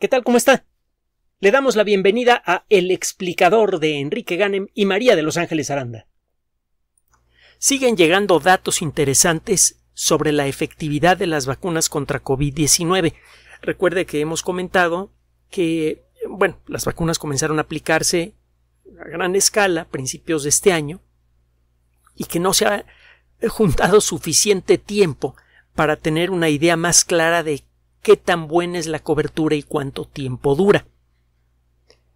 ¿Qué tal? ¿Cómo está? Le damos la bienvenida a El explicador de Enrique Ganem y María de Los Ángeles Aranda. Siguen llegando datos interesantes sobre la efectividad de las vacunas contra COVID-19. Recuerde que hemos comentado que, bueno, las vacunas comenzaron a aplicarse a gran escala a principios de este año y que no se ha juntado suficiente tiempo para tener una idea más clara de qué tan buena es la cobertura y cuánto tiempo dura.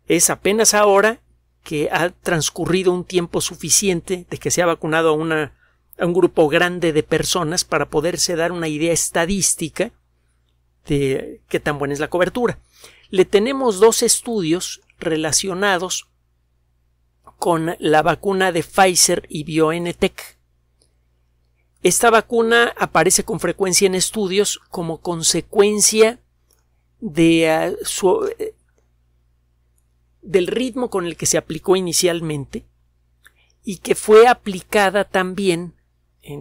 Es apenas ahora que ha transcurrido un tiempo suficiente de que se ha vacunado a, un grupo grande de personas para poderse dar una idea estadística de qué tan buena es la cobertura. Le tenemos dos estudios relacionados con la vacuna de Pfizer y BioNTech. Esta vacuna aparece con frecuencia en estudios como consecuencia de, ah, su, eh, del ritmo con el que se aplicó inicialmente y que fue aplicada también eh,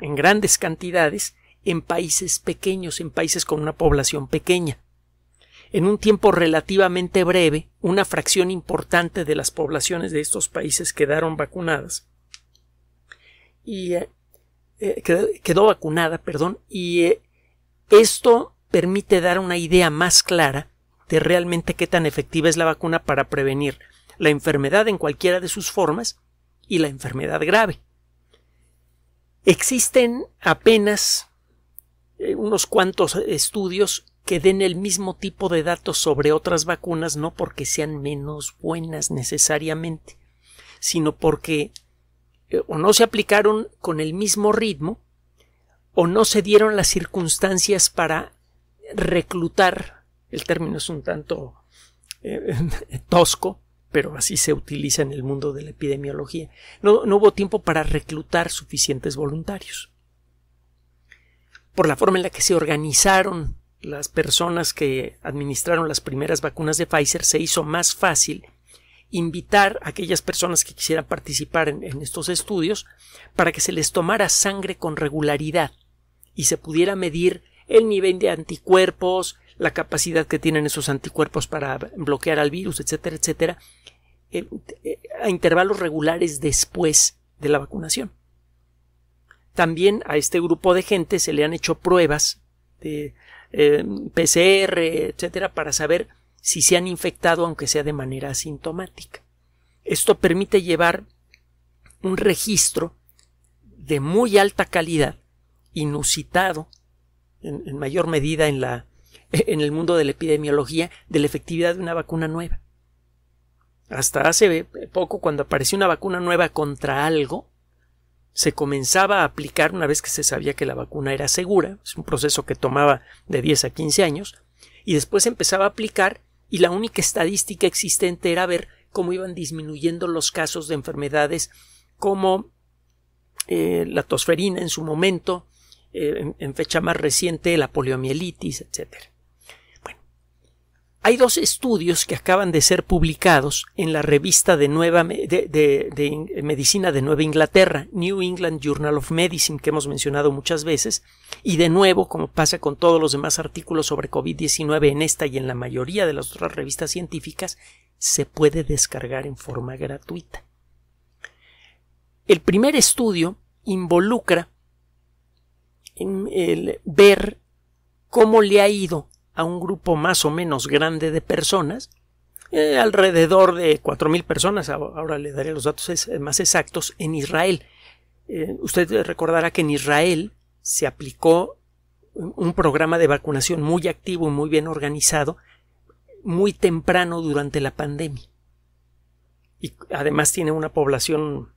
en, grandes cantidades en países pequeños, en países con una población pequeña. En un tiempo relativamente breve, una fracción importante de las poblaciones de estos países quedaron vacunadas y eh, eh, quedó, vacunada, perdón, y eh, esto permite dar una idea más clara de realmente qué tan efectiva es la vacuna para prevenir la enfermedad en cualquiera de sus formas y la enfermedad grave. Existen apenas eh, unos cuantos estudios que den el mismo tipo de datos sobre otras vacunas, no porque sean menos buenas necesariamente, sino porque eh, o no se aplicaron con el mismo ritmo o no se dieron las circunstancias para reclutar el término es un tanto eh, tosco pero así se utiliza en el mundo de la epidemiología no, no hubo tiempo para reclutar suficientes voluntarios por la forma en la que se organizaron las personas que administraron las primeras vacunas de Pfizer se hizo más fácil invitar a aquellas personas que quisieran participar en, estos estudios para que se les tomara sangre con regularidad y se pudiera medir el nivel de anticuerpos, la capacidad que tienen esos anticuerpos para bloquear al virus, etcétera, etcétera, eh, a intervalos regulares después de la vacunación. También a este grupo de gente se le han hecho pruebas de eh, PCR, etcétera, para saber si se han infectado aunque sea de manera asintomática. Esto permite llevar un registro de muy alta calidad, inusitado, en, mayor medida en, la, en el mundo de la epidemiología, de la efectividad de una vacuna nueva. Hasta hace poco, cuando apareció una vacuna nueva contra algo, se comenzaba a aplicar una vez que se sabía que la vacuna era segura, es un proceso que tomaba de 10 a 15 años, y después se empezaba a aplicar y la única estadística existente era ver cómo iban disminuyendo los casos de enfermedades como eh, la tosferina en su momento, eh, en, en, fecha más reciente la poliomielitis, etcétera. Hay dos estudios que acaban de ser publicados en la revista de, Nueva, Medicina de Nueva Inglaterra, New England Journal of Medicine, que hemos mencionado muchas veces, y de nuevo, como pasa con todos los demás artículos sobre COVID-19 en esta y en la mayoría de las otras revistas científicas, se puede descargar en forma gratuita. El primer estudio involucra el ver cómo le ha ido a un grupo más o menos grande de personas, eh, alrededor de 4.000 personas, ahora le daré los datos eh, más exactos, en Israel. Eh, usted recordará que en Israel se aplicó un programa de vacunación muy activo y muy bien organizado muy temprano durante la pandemia. Y además tiene una población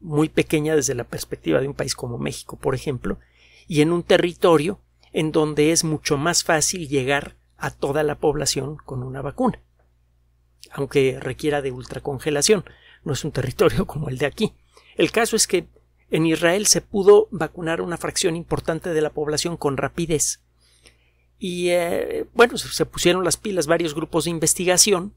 muy pequeña desde la perspectiva de un país como México, por ejemplo, y en un territorio en donde es mucho más fácil llegar a toda la población con una vacuna, aunque requiera de ultracongelación, no es un territorio como el de aquí. El caso es que en Israel se pudo vacunar una fracción importante de la población con rapidez. Y eh, bueno, se pusieron las pilas varios grupos de investigación.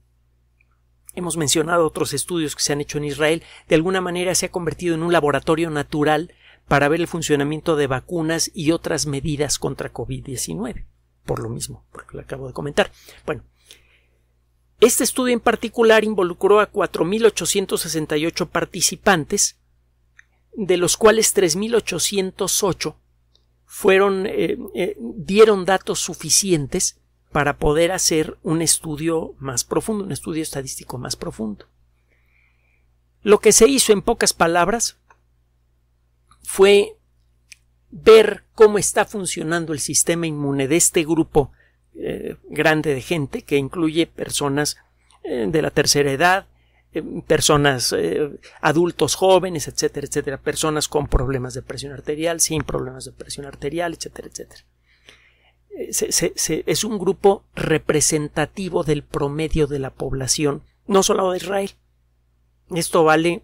Hemos mencionado otros estudios que se han hecho en Israel. De alguna manera se ha convertido en un laboratorio natural para ver el funcionamiento de vacunas y otras medidas contra COVID-19. Por lo mismo, porque lo acabo de comentar. Bueno, este estudio en particular involucró a 4.868 participantes, de los cuales 3.808 fueron, eh, eh, dieron datos suficientes para poder hacer un estudio más profundo, un estudio estadístico más profundo. Lo que se hizo en pocas palabras fue ver cómo está funcionando el sistema inmune de este grupo eh, grande de gente que incluye personas eh, de la tercera edad, eh, personas adultos jóvenes, etcétera, etcétera, personas con problemas de presión arterial, sin problemas de presión arterial, etcétera, etcétera. es un grupo representativo del promedio de la población, no solo de Israel. Esto vale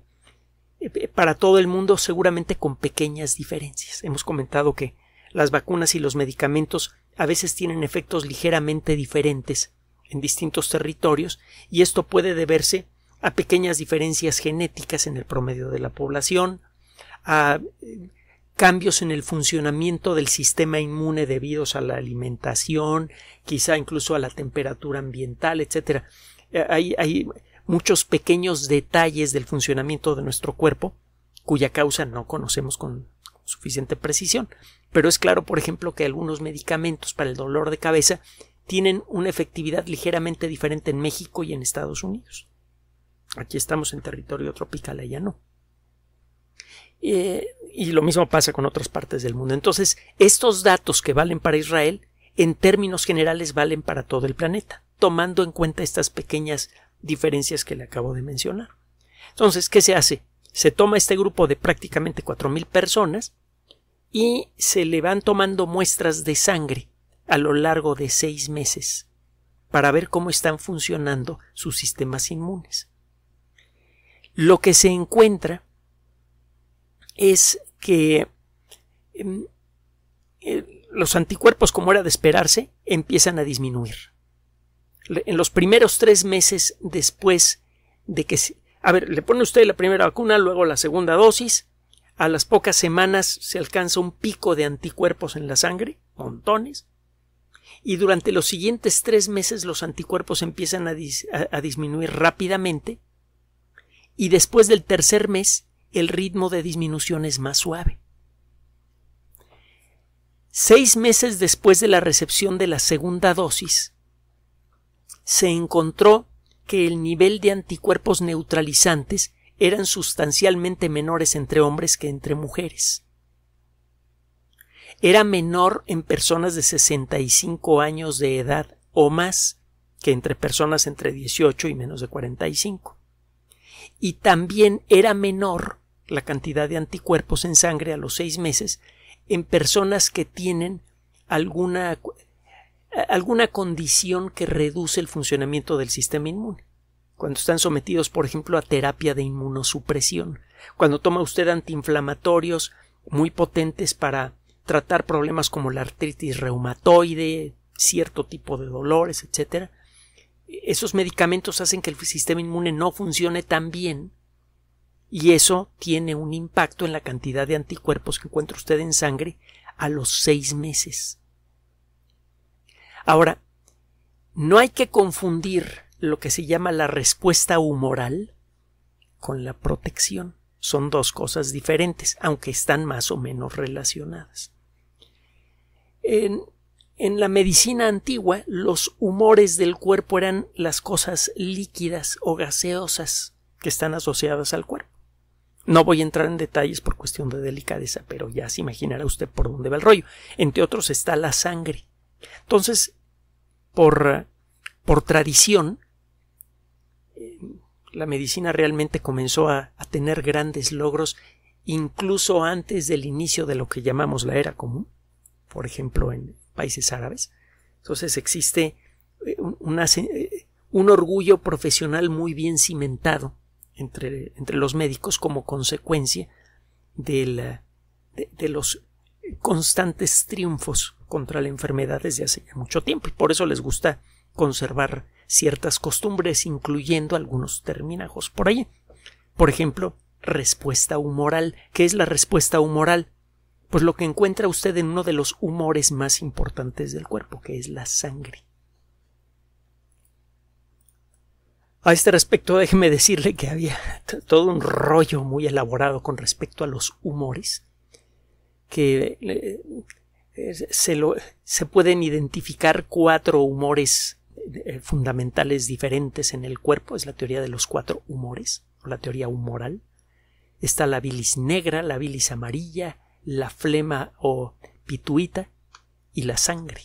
eh, eh, para todo el mundo seguramente con pequeñas diferencias. Hemos comentado que las vacunas y los medicamentos a veces tienen efectos ligeramente diferentes en distintos territorios y esto puede deberse a pequeñas diferencias genéticas en el promedio de la población, a eh, cambios en el funcionamiento del sistema inmune debidos a la alimentación, quizá incluso a la temperatura ambiental, etc. Hay, hay, muchos pequeños detalles del funcionamiento de nuestro cuerpo cuya causa no conocemos con suficiente precisión. Pero es claro, por ejemplo, que algunos medicamentos para el dolor de cabeza tienen una efectividad ligeramente diferente en México y en Estados Unidos. Aquí estamos en territorio tropical, allá no. Eh, y lo mismo pasa con otras partes del mundo. Entonces, estos datos que valen para Israel, en términos generales, valen para todo el planeta, tomando en cuenta estas pequeñas diferencias que le acabo de mencionar. Entonces, ¿qué se hace? Se toma este grupo de prácticamente 4.000 personas y se le van tomando muestras de sangre a lo largo de seis meses para ver cómo están funcionando sus sistemas inmunes. Lo que se encuentra es que mm, eh, los anticuerpos, como era de esperarse, empiezan a disminuir en los primeros tres meses después de que... A ver, le pone usted la primera vacuna, luego la segunda dosis, a las pocas semanas se alcanza un pico de anticuerpos en la sangre, montones, y durante los siguientes tres meses los anticuerpos empiezan a, a disminuir rápidamente, y después del tercer mes el ritmo de disminución es más suave. Seis meses después de la recepción de la segunda dosis, se encontró que el nivel de anticuerpos neutralizantes eran sustancialmente menores entre hombres que entre mujeres. Era menor en personas de 65 años de edad o más que entre personas entre 18 y menos de 45. Y también era menor la cantidad de anticuerpos en sangre a los seis meses en personas que tienen alguna alguna condición que reduce el funcionamiento del sistema inmune. Cuando están sometidos, por ejemplo, a terapia de inmunosupresión, cuando toma usted antiinflamatorios muy potentes para tratar problemas como la artritis reumatoide, cierto tipo de dolores, etcétera, esos medicamentos hacen que el sistema inmune no funcione tan bien y eso tiene un impacto en la cantidad de anticuerpos que encuentra usted en sangre a los seis meses. Ahora, no hay que confundir lo que se llama la respuesta humoral con la protección. Son dos cosas diferentes, aunque están más o menos relacionadas. En, en la medicina antigua, los humores del cuerpo eran las cosas líquidas o gaseosas que están asociadas al cuerpo. No voy a entrar en detalles por cuestión de delicadeza, pero ya se imaginará usted por dónde va el rollo. Entre otros está la sangre. Entonces, por, por tradición, eh, la medicina realmente comenzó a, tener grandes logros incluso antes del inicio de lo que llamamos la era común, por ejemplo en países árabes. Entonces existe eh, eh, un orgullo profesional muy bien cimentado entre, entre los médicos como consecuencia de los constantes triunfos contra la enfermedad desde hace mucho tiempo y por eso les gusta conservar ciertas costumbres, incluyendo algunos terminajos por ahí. Por ejemplo, respuesta humoral. ¿Qué es la respuesta humoral? Pues lo que encuentra usted en uno de los humores más importantes del cuerpo, que es la sangre. A este respecto, déjeme decirle que había todo un rollo muy elaborado con respecto a los humores, que eh, se, pueden identificar cuatro humores eh, eh, fundamentales diferentes en el cuerpo, es la teoría de los cuatro humores, o la teoría humoral. Está la bilis negra, la bilis amarilla, la flema o pituita y la sangre.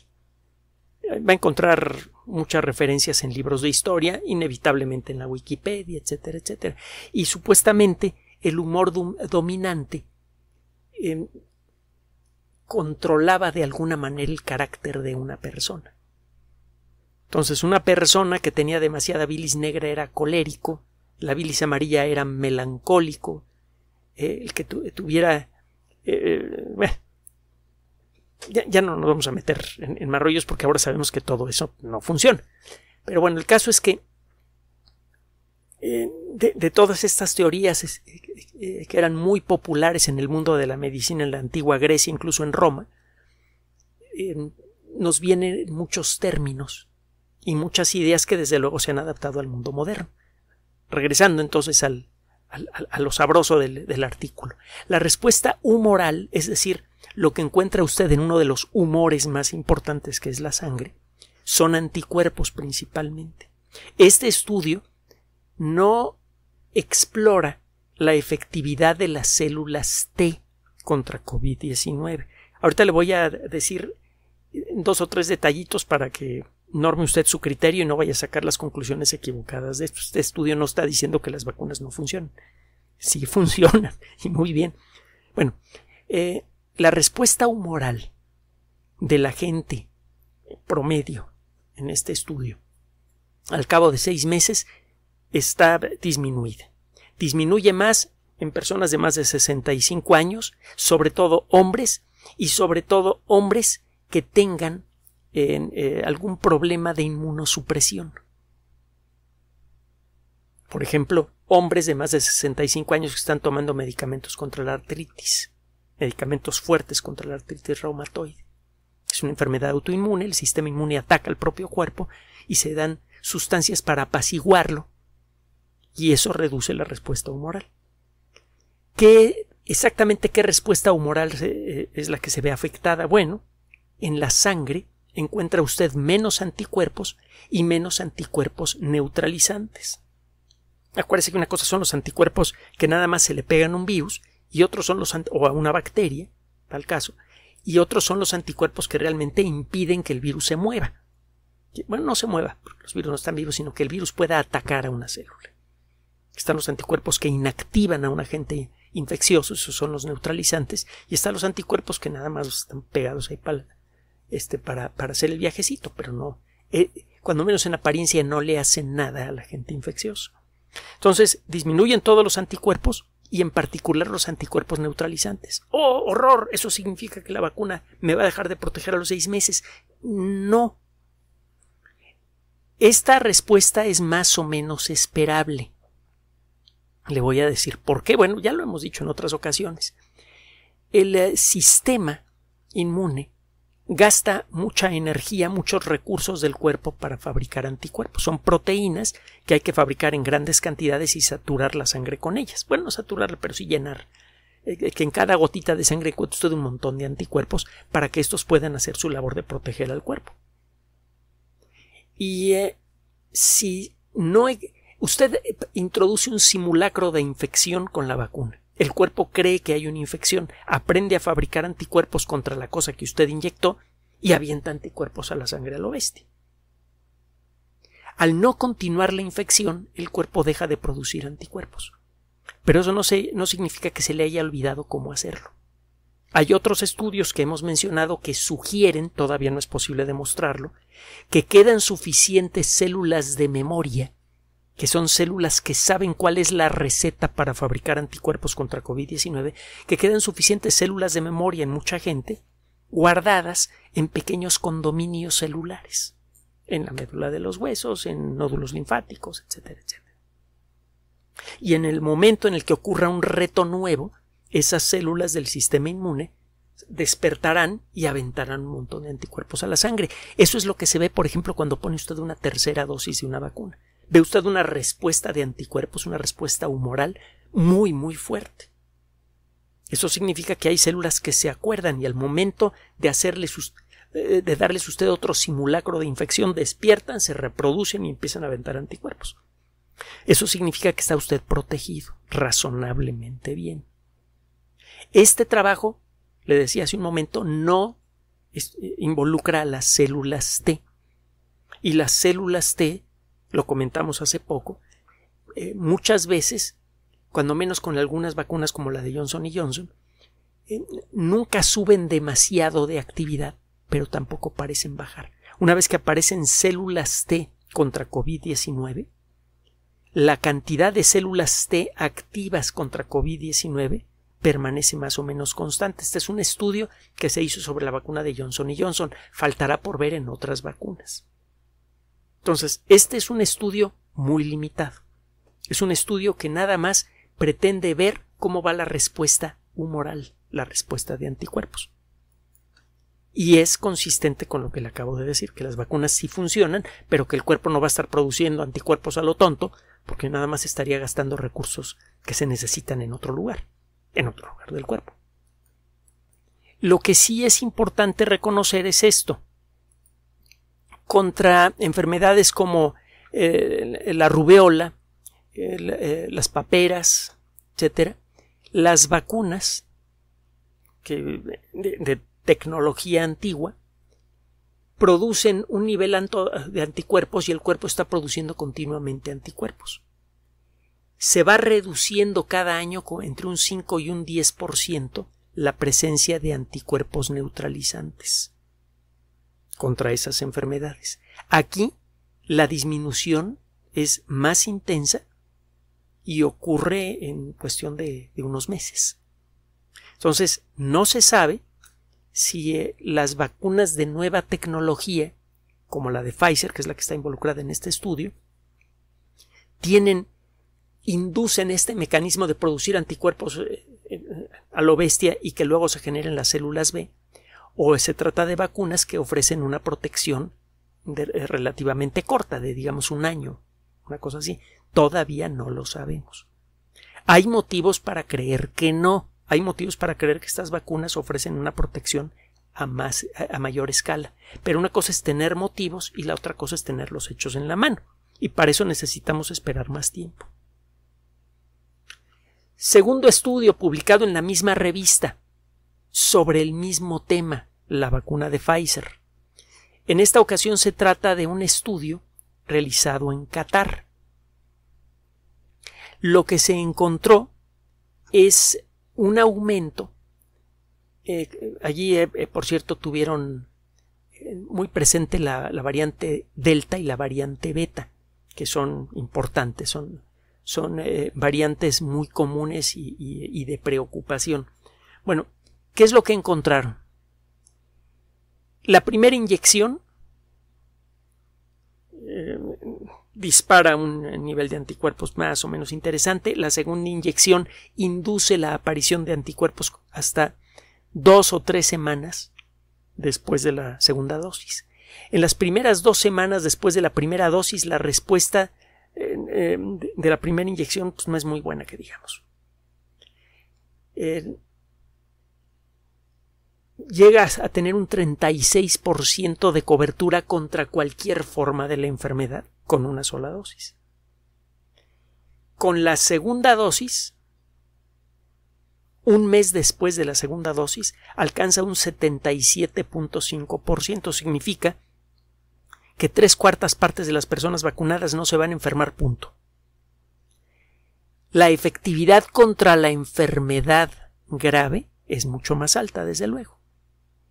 Eh, va a encontrar muchas referencias en libros de historia, inevitablemente en la Wikipedia, etcétera, etcétera. Y supuestamente el humor dominante em, controlaba de alguna manera el carácter de una persona. Entonces, una persona que tenía demasiada bilis negra era colérico, la bilis amarilla era melancólico, eh, el que tuviera... Eh, eh, ya, no nos vamos a meter en, en porque ahora sabemos que todo eso no funciona. Pero bueno, el caso es que de, de, todas estas teorías que eran muy populares en el mundo de la medicina en la antigua Grecia, incluso en Roma, eh, nos vienen muchos términos y muchas ideas que desde luego se han adaptado al mundo moderno. Regresando entonces a lo sabroso del, del artículo. La respuesta humoral, es decir, lo que encuentra usted en uno de los humores más importantes que es la sangre, son anticuerpos principalmente. Este estudio no explora la efectividad de las células T contra COVID-19. Ahorita le voy a decir eh, dos o tres detallitos para que norme usted su criterio y no vaya a sacar las conclusiones equivocadas de este, este estudio no está diciendo que las vacunas no funcionan. Sí funcionan y muy bien. Bueno, eh, la respuesta humoral de la gente promedio en este estudio al cabo de seis meses está disminuida disminuye más en personas de más de 65 años, sobre todo hombres, y sobre todo hombres que tengan eh, algún problema de inmunosupresión. Por ejemplo, hombres de más de 65 años que están tomando medicamentos contra la artritis, medicamentos fuertes contra la artritis reumatoide. Es una enfermedad autoinmune, el sistema inmune ataca al propio cuerpo y se dan sustancias para apaciguarlo y eso reduce la respuesta humoral. ¿Qué, exactamente qué respuesta humoral eh, es la que se ve afectada? Bueno, en la sangre encuentra usted menos anticuerpos y menos anticuerpos neutralizantes. Acuérdese que una cosa son los anticuerpos que nada más se le pegan a un virus y otros son los o a una bacteria, tal caso, y otros son los anticuerpos que realmente impiden que el virus se mueva. Bueno, no se mueva, porque los virus no están vivos, sino que el virus pueda atacar a una célula están los anticuerpos que inactivan a un agente infeccioso, esos son los neutralizantes, y están los anticuerpos que nada más están pegados ahí este, para, este, para, hacer el viajecito, pero no, eh, cuando menos en apariencia no le hacen nada al agente infeccioso. Entonces, disminuyen todos los anticuerpos y en particular los anticuerpos neutralizantes. ¡Oh, horror! Eso significa que la vacuna me va a dejar de proteger a los seis meses. No. Esta respuesta es más o menos esperable. Le voy a decir por qué. Bueno, ya lo hemos dicho en otras ocasiones. El eh, sistema inmune gasta mucha energía, muchos recursos del cuerpo para fabricar anticuerpos. Son proteínas que hay que fabricar en grandes cantidades y saturar la sangre con ellas. Bueno, no saturarla, pero sí llenar. Eh, eh, que en cada gotita de sangre cuente usted un montón de anticuerpos para que estos puedan hacer su labor de proteger al cuerpo. Y si no. Hay, Usted eh, introduce un simulacro de infección con la vacuna. El cuerpo cree que hay una infección, aprende a fabricar anticuerpos contra la cosa que usted inyectó y avienta anticuerpos a la sangre a lo bestia. Al no continuar la infección, el cuerpo deja de producir anticuerpos. Pero eso no, no significa que se le haya olvidado cómo hacerlo. Hay otros estudios que hemos mencionado que sugieren, todavía no es posible demostrarlo, que quedan suficientes células de memoria que son células que saben cuál es la receta para fabricar anticuerpos contra COVID-19, que quedan suficientes células de memoria en mucha gente guardadas en pequeños condominios celulares, en la médula de los huesos, en nódulos linfáticos, etcétera, etcétera. Y en el momento en el que ocurra un reto nuevo, esas células del sistema inmune despertarán y aventarán un montón de anticuerpos a la sangre. Eso es lo que se ve, por ejemplo, cuando pone usted una tercera dosis de una vacuna ve usted una respuesta de anticuerpos, una respuesta humoral muy, muy fuerte. Eso significa que hay células que se acuerdan y al momento de eh, de darles usted otro simulacro de infección, despiertan, se reproducen y empiezan a aventar anticuerpos. Eso significa que está usted protegido razonablemente bien. Este trabajo, le decía hace un momento, no eh, involucra a las células T. Y las células T lo comentamos hace poco, eh, muchas veces, cuando menos con algunas vacunas como la de Johnson y Johnson, eh, nunca suben demasiado de actividad, pero tampoco parecen bajar. Una vez que aparecen células T contra COVID-19, la cantidad de células T activas contra COVID-19 permanece más o menos constante. Este es un estudio que se hizo sobre la vacuna de Johnson y Johnson. Faltará por ver en otras vacunas. Entonces, este es un estudio muy limitado. Es un estudio que nada más pretende ver cómo va la respuesta humoral, la respuesta de anticuerpos. Y es consistente con lo que le acabo de decir, que las vacunas sí funcionan, pero que el cuerpo no va a estar produciendo anticuerpos a lo tonto, porque nada más estaría gastando recursos que se necesitan en otro lugar, en otro lugar del cuerpo. Lo que sí es importante reconocer es esto contra enfermedades como eh, la rubeola, eh, las paperas, etcétera, las vacunas que de, tecnología antigua producen un nivel de anticuerpos y el cuerpo está produciendo continuamente anticuerpos. Se va reduciendo cada año entre un 5 y un 10% la presencia de anticuerpos neutralizantes contra esas enfermedades. Aquí la disminución es más intensa y ocurre en cuestión de, unos meses. Entonces, no se sabe si eh, las vacunas de nueva tecnología, como la de Pfizer, que es la que está involucrada en este estudio, tienen, inducen este mecanismo de producir anticuerpos eh, eh, a lo bestia y que luego se generen las células B, o se trata de vacunas que ofrecen una protección eh, relativamente corta, de digamos un año, una cosa así. Todavía no lo sabemos. Hay motivos para creer que no. Hay motivos para creer que estas vacunas ofrecen una protección a, más, a mayor escala. Pero una cosa es tener motivos y la otra cosa es tener los hechos en la mano. Y para eso necesitamos esperar más tiempo. Segundo estudio publicado en la misma revista, sobre el mismo tema, la vacuna de Pfizer. En esta ocasión se trata de un estudio realizado en Qatar. Lo que se encontró es un aumento. Eh, allí, eh, eh, por cierto, tuvieron muy presente la, variante delta y la variante beta, que son importantes, son, son variantes muy comunes y, y de preocupación. Bueno, ¿Qué es lo que encontraron? La primera inyección eh, dispara un nivel de anticuerpos más o menos interesante. La segunda inyección induce la aparición de anticuerpos hasta dos o tres semanas después de la segunda dosis. En las primeras dos semanas después de la primera dosis, la respuesta de la primera inyección pues, no es muy buena, que digamos llegas a tener un 36% de cobertura contra cualquier forma de la enfermedad con una sola dosis. Con la segunda dosis, un mes después de la segunda dosis, alcanza un 77.5%. Significa que tres cuartas partes de las personas vacunadas no se van a enfermar punto. La efectividad contra la enfermedad grave es mucho más alta, desde luego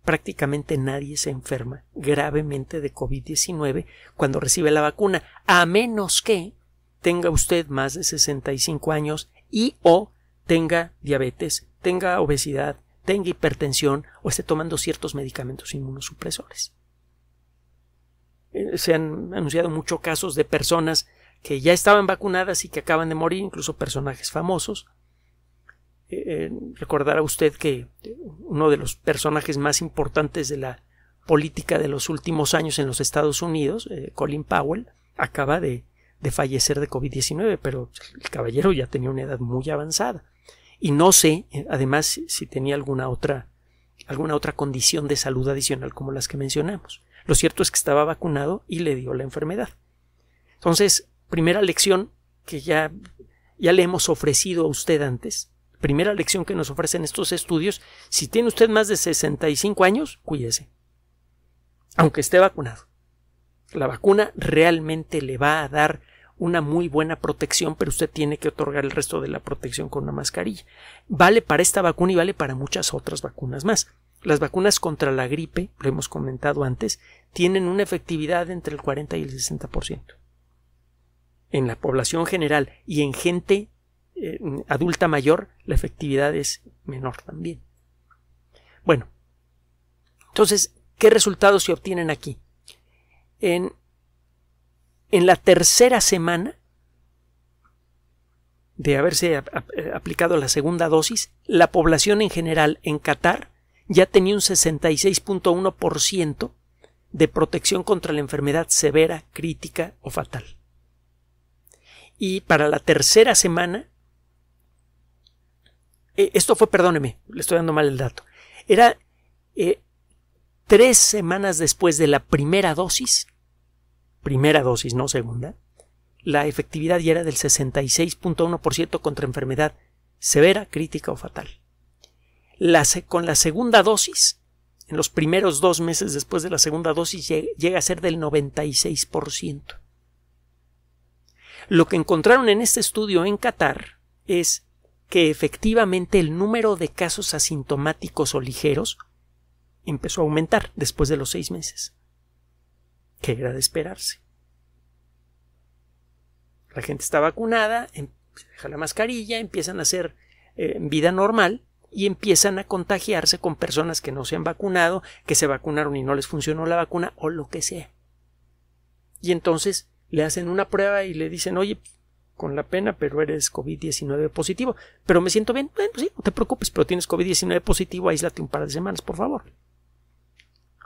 prácticamente nadie se enferma gravemente de COVID-19 cuando recibe la vacuna, a menos que tenga usted más de 65 años y o tenga diabetes, tenga obesidad, tenga hipertensión o esté tomando ciertos medicamentos inmunosupresores. Eh, se han anunciado muchos casos de personas que ya estaban vacunadas y que acaban de morir, incluso personajes famosos, eh, recordar a usted que uno de los personajes más importantes de la política de los últimos años en los Estados Unidos, eh, Colin Powell, acaba de, fallecer de COVID-19, pero el caballero ya tenía una edad muy avanzada. Y no sé, eh, además, si tenía alguna otra, alguna otra condición de salud adicional como las que mencionamos. Lo cierto es que estaba vacunado y le dio la enfermedad. Entonces, primera lección que ya, ya le hemos ofrecido a usted antes, primera lección que nos ofrecen estos estudios, si tiene usted más de 65 años, cuídese. Aunque esté vacunado. La vacuna realmente le va a dar una muy buena protección, pero usted tiene que otorgar el resto de la protección con una mascarilla. Vale para esta vacuna y vale para muchas otras vacunas más. Las vacunas contra la gripe, lo hemos comentado antes, tienen una efectividad entre el 40 y el 60%. En la población general y en gente eh, adulta mayor, la efectividad es menor también. Bueno, entonces, ¿qué resultados se obtienen aquí? En, la tercera semana de haberse eh, aplicado la segunda dosis, la población en general en Qatar ya tenía un 66.1% de protección contra la enfermedad severa, crítica o fatal. Y para la tercera semana eh, esto fue, perdóneme, le estoy dando mal el dato, era eh, tres semanas después de la primera dosis, primera dosis, no segunda, la efectividad ya era del 66.1% contra enfermedad severa, crítica o fatal. La, con la segunda dosis, en los primeros dos meses después de la segunda dosis, llega a ser del 96%. Lo que encontraron en este estudio en Qatar es que efectivamente el número de casos asintomáticos o ligeros empezó a aumentar después de los seis meses, que era de esperarse. La gente está vacunada, em, deja la mascarilla, empiezan a hacer eh, vida normal y empiezan a contagiarse con personas que no se han vacunado, que se vacunaron y no les funcionó la vacuna o lo que sea. Y entonces le hacen una prueba y le dicen, oye, con la pena, pero eres COVID-19 positivo. Pero me siento bien. Bueno, sí, no te preocupes, pero tienes COVID-19 positivo, aíslate un par de semanas, por favor.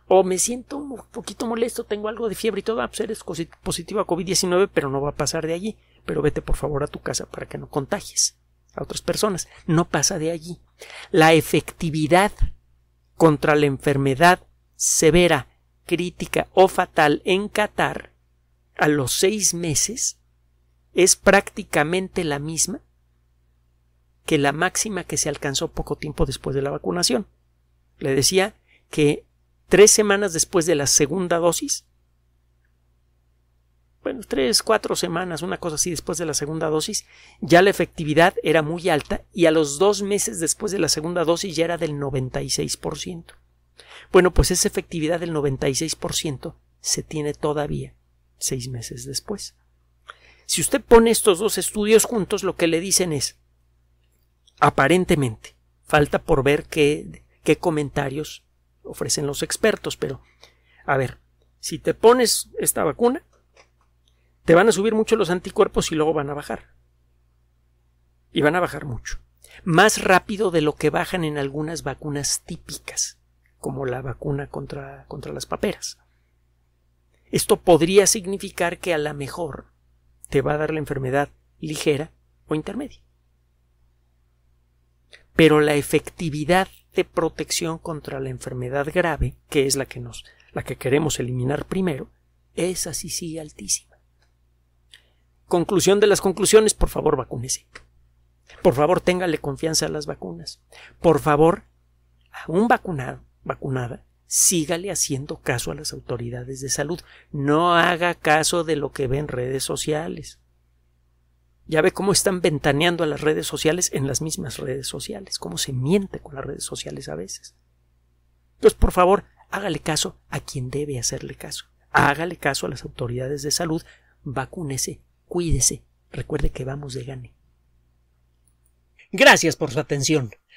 O me siento un poquito molesto, tengo algo de fiebre y todo. Ah, pues eres positivo a COVID-19, pero no va a pasar de allí. Pero vete por favor a tu casa para que no contagies a otras personas. No pasa de allí. La efectividad contra la enfermedad severa, crítica o fatal en Qatar a los seis meses es prácticamente la misma que la máxima que se alcanzó poco tiempo después de la vacunación. Le decía que tres semanas después de la segunda dosis, bueno, tres, cuatro semanas, una cosa así después de la segunda dosis, ya la efectividad era muy alta y a los dos meses después de la segunda dosis ya era del 96%. Bueno, pues esa efectividad del 96% se tiene todavía seis meses después. Si usted pone estos dos estudios juntos, lo que le dicen es, aparentemente, falta por ver qué, qué comentarios ofrecen los expertos, pero, a ver, si te pones esta vacuna, te van a subir mucho los anticuerpos y luego van a bajar. Y van a bajar mucho. Más rápido de lo que bajan en algunas vacunas típicas, como la vacuna contra, contra las paperas. Esto podría significar que a lo mejor te va a dar la enfermedad ligera o intermedia. Pero la efectividad de protección contra la enfermedad grave, que es la que nos la que queremos eliminar primero, es así sí altísima. Conclusión de las conclusiones, por favor, vacúnese. Por favor, téngale confianza a las vacunas. Por favor, a un vacunado, vacunada, sígale haciendo caso a las autoridades de salud. No haga caso de lo que ve en redes sociales. Ya ve cómo están ventaneando a las redes sociales en las mismas redes sociales, cómo se miente con las redes sociales a veces. Entonces, por favor, hágale caso a quien debe hacerle caso. Hágale caso a las autoridades de salud, vacúnese, cuídese, recuerde que vamos de gane. Gracias por su atención